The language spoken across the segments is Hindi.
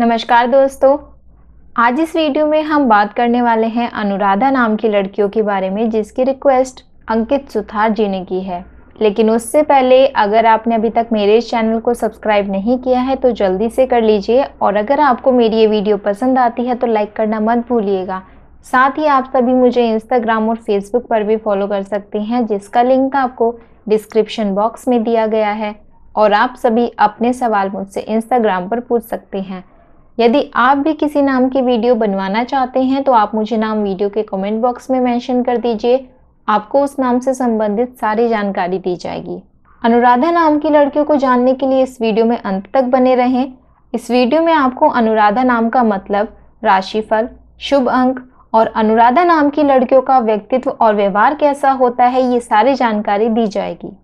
नमस्कार दोस्तों आज इस वीडियो में हम बात करने वाले हैं अनुराधा नाम की लड़कियों के बारे में जिसकी रिक्वेस्ट अंकित सुथार जी ने की है लेकिन उससे पहले अगर आपने अभी तक मेरे इस चैनल को सब्सक्राइब नहीं किया है तो जल्दी से कर लीजिए और अगर आपको मेरी ये वीडियो पसंद आती है तो लाइक करना मत भूलिएगा साथ ही आप सभी मुझे इंस्टाग्राम और फेसबुक पर भी फॉलो कर सकते हैं जिसका लिंक आपको डिस्क्रिप्शन बॉक्स में दिया गया है और आप सभी अपने सवाल मुझसे इंस्टाग्राम पर पूछ सकते हैं यदि आप भी किसी नाम की वीडियो बनवाना चाहते हैं तो आप मुझे नाम वीडियो के कमेंट बॉक्स में मेंशन कर दीजिए आपको उस नाम से संबंधित सारी जानकारी दी जाएगी अनुराधा नाम की लड़कियों को जानने के लिए इस वीडियो में अंत तक बने रहें इस वीडियो में आपको अनुराधा नाम का मतलब राशिफल शुभ अंक और अनुराधा नाम की लड़कियों का व्यक्तित्व और व्यवहार कैसा होता है ये सारी जानकारी दी जाएगी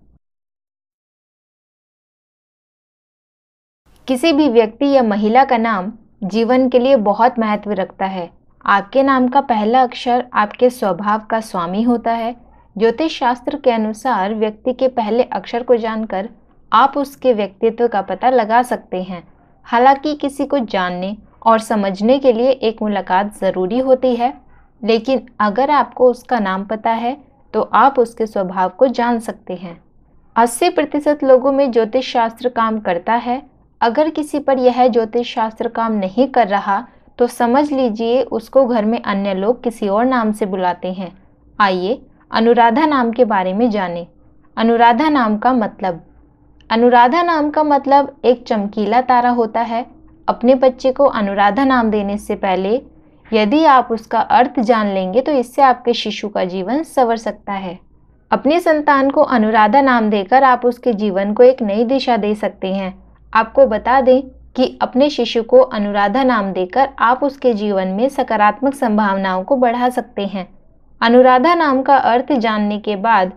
किसी भी व्यक्ति या महिला का नाम जीवन के लिए बहुत महत्व रखता है आपके नाम का पहला अक्षर आपके स्वभाव का स्वामी होता है ज्योतिष शास्त्र के अनुसार व्यक्ति के पहले अक्षर को जानकर आप उसके व्यक्तित्व का पता लगा सकते हैं हालांकि किसी को जानने और समझने के लिए एक मुलाकात ज़रूरी होती है लेकिन अगर आपको उसका नाम पता है तो आप उसके स्वभाव को जान सकते हैं 80 प्रतिशत लोगों में ज्योतिष शास्त्र काम करता है अगर किसी पर यह ज्योतिष शास्त्र काम नहीं कर रहा तो समझ लीजिए उसको घर में अन्य लोग किसी और नाम से बुलाते हैं आइए अनुराधा नाम के बारे में जानें अनुराधा नाम का मतलब अनुराधा नाम का मतलब एक चमकीला तारा होता है अपने बच्चे को अनुराधा नाम देने से पहले यदि आप उसका अर्थ जान लेंगे तो इससे आपके शिशु का जीवन संवर सकता है अपने संतान को अनुराधा नाम देकर आप उसके जीवन को एक नई दिशा दे सकते हैं आपको बता दें कि अपने शिशु को अनुराधा नाम देकर आप उसके जीवन में सकारात्मक संभावनाओं को बढ़ा सकते हैं अनुराधा नाम का अर्थ जानने के बाद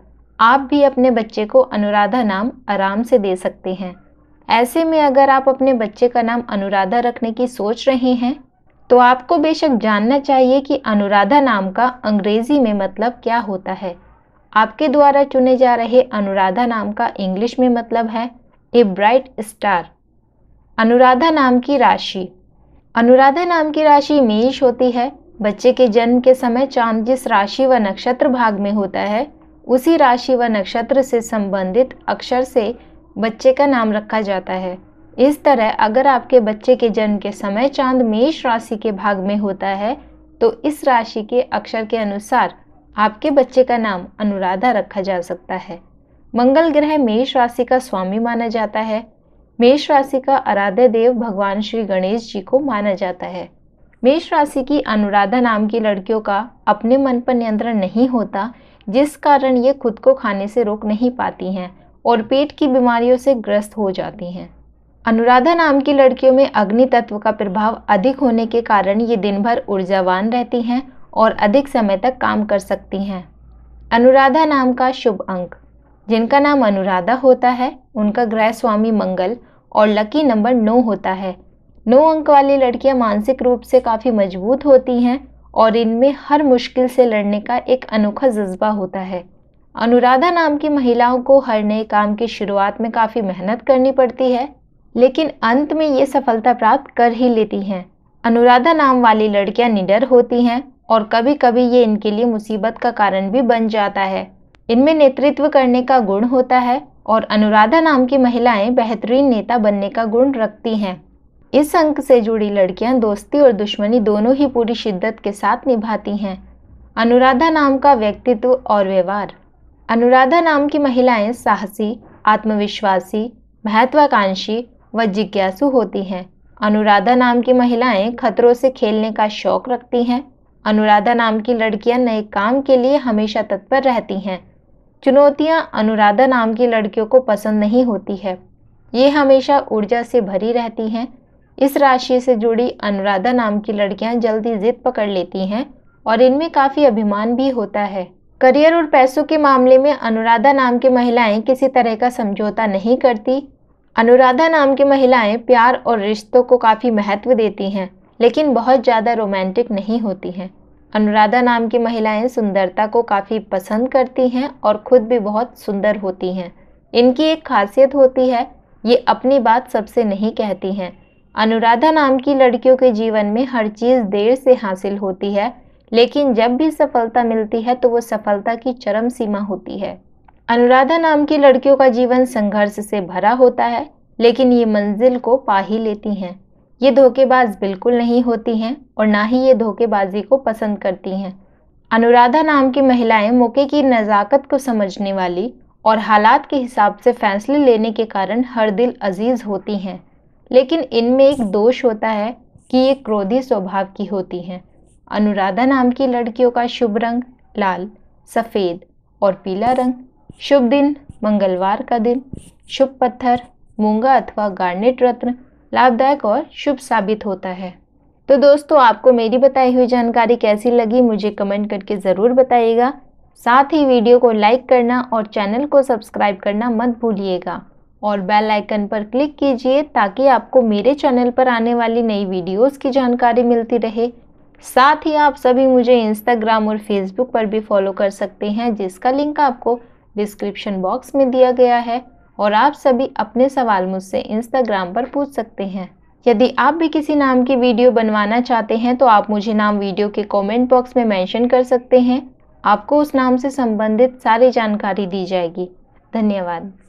आप भी अपने बच्चे को अनुराधा नाम आराम से दे सकते हैं ऐसे में अगर आप अपने बच्चे का नाम अनुराधा रखने की सोच रहे हैं तो आपको बेशक जानना चाहिए कि अनुराधा नाम का अंग्रेज़ी में मतलब क्या होता है आपके द्वारा चुने जा रहे अनुराधा नाम का इंग्लिश में मतलब है ए ब्राइट स्टार अनुराधा नाम की राशि अनुराधा नाम की राशि मेष होती है बच्चे के जन्म के समय चांद जिस राशि व नक्षत्र भाग में होता है उसी राशि व नक्षत्र से संबंधित अक्षर से बच्चे का नाम रखा जाता है इस तरह अगर आपके बच्चे के जन्म के समय चांद मेष राशि के भाग में होता है तो इस राशि के अक्षर के अनुसार आपके बच्चे का नाम अनुराधा रखा जा सकता है मंगल ग्रह मेष राशि का स्वामी माना जाता है मेष राशि का आराध्य देव भगवान श्री गणेश जी को माना जाता है मेष राशि की अनुराधा नाम की लड़कियों का अपने मन पर नियंत्रण नहीं होता जिस कारण ये खुद को खाने से रोक नहीं पाती हैं और पेट की बीमारियों से ग्रस्त हो जाती हैं अनुराधा नाम की लड़कियों में अग्नि तत्व का प्रभाव अधिक होने के कारण ये दिन भर ऊर्जावान रहती हैं और अधिक समय तक काम कर सकती हैं अनुराधा नाम का शुभ अंक जिनका नाम अनुराधा होता है उनका ग्रह स्वामी मंगल और लकी नंबर नौ होता है नौ अंक वाली लड़कियां मानसिक रूप से काफ़ी मजबूत होती हैं और इनमें हर मुश्किल से लड़ने का एक अनोखा जज्बा होता है अनुराधा नाम की महिलाओं को हर नए काम की शुरुआत में काफ़ी मेहनत करनी पड़ती है लेकिन अंत में ये सफलता प्राप्त कर ही लेती हैं अनुराधा नाम वाली लड़कियां निडर होती हैं और कभी कभी ये इनके लिए मुसीबत का कारण भी बन जाता है इनमें नेतृत्व करने का गुण होता है और अनुराधा नाम की महिलाएं बेहतरीन नेता बनने का गुण रखती हैं इस अंक से जुड़ी लड़कियां दोस्ती और दुश्मनी दोनों ही पूरी शिद्दत के साथ निभाती हैं अनुराधा नाम का व्यक्तित्व और व्यवहार अनुराधा नाम की महिलाएं साहसी आत्मविश्वासी महत्वाकांक्षी व जिज्ञासु होती हैं अनुराधा नाम की महिलाएं खतरों से खेलने का शौक रखती हैं अनुराधा नाम की लड़कियां नए काम के लिए हमेशा तत्पर रहती हैं चुनौतियाँ अनुराधा नाम की लड़कियों को पसंद नहीं होती है ये हमेशा ऊर्जा से भरी रहती हैं इस राशि से जुड़ी अनुराधा नाम की लड़कियाँ जल्दी जिद पकड़ लेती हैं और इनमें काफ़ी अभिमान भी होता है करियर और पैसों के मामले में अनुराधा नाम की महिलाएं किसी तरह का समझौता नहीं करती अनुराधा नाम की महिलाएं प्यार और रिश्तों को काफ़ी महत्व देती हैं लेकिन बहुत ज़्यादा रोमांटिक नहीं होती हैं अनुराधा नाम की महिलाएं सुंदरता को काफ़ी पसंद करती हैं और खुद भी बहुत सुंदर होती हैं इनकी एक खासियत होती है ये अपनी बात सबसे नहीं कहती हैं अनुराधा नाम की लड़कियों के जीवन में हर चीज़ देर से हासिल होती है लेकिन जब भी सफलता मिलती है तो वो सफलता की चरम सीमा होती है अनुराधा नाम की लड़कियों का जीवन संघर्ष से भरा होता है लेकिन ये मंजिल को पा ही लेती हैं ये धोखेबाज बिल्कुल नहीं होती हैं और ना ही ये धोखेबाजी को पसंद करती हैं अनुराधा नाम की महिलाएं मौके की नज़ाकत को समझने वाली और हालात के हिसाब से फैसले लेने के कारण हर दिल अजीज़ होती हैं लेकिन इनमें एक दोष होता है कि ये क्रोधी स्वभाव की होती हैं अनुराधा नाम की लड़कियों का शुभ रंग लाल सफ़ेद और पीला रंग शुभ दिन मंगलवार का दिन शुभ पत्थर मूंगा अथवा गार्नेट रत्न लाभदायक और शुभ साबित होता है तो दोस्तों आपको मेरी बताई हुई जानकारी कैसी लगी मुझे कमेंट करके ज़रूर बताइएगा साथ ही वीडियो को लाइक करना और चैनल को सब्सक्राइब करना मत भूलिएगा और बेल आइकन पर क्लिक कीजिए ताकि आपको मेरे चैनल पर आने वाली नई वीडियोस की जानकारी मिलती रहे साथ ही आप सभी मुझे इंस्टाग्राम और फेसबुक पर भी फॉलो कर सकते हैं जिसका लिंक आपको डिस्क्रिप्शन बॉक्स में दिया गया है और आप सभी अपने सवाल मुझसे इंस्टाग्राम पर पूछ सकते हैं यदि आप भी किसी नाम की वीडियो बनवाना चाहते हैं तो आप मुझे नाम वीडियो के कमेंट बॉक्स में मेंशन कर सकते हैं आपको उस नाम से संबंधित सारी जानकारी दी जाएगी धन्यवाद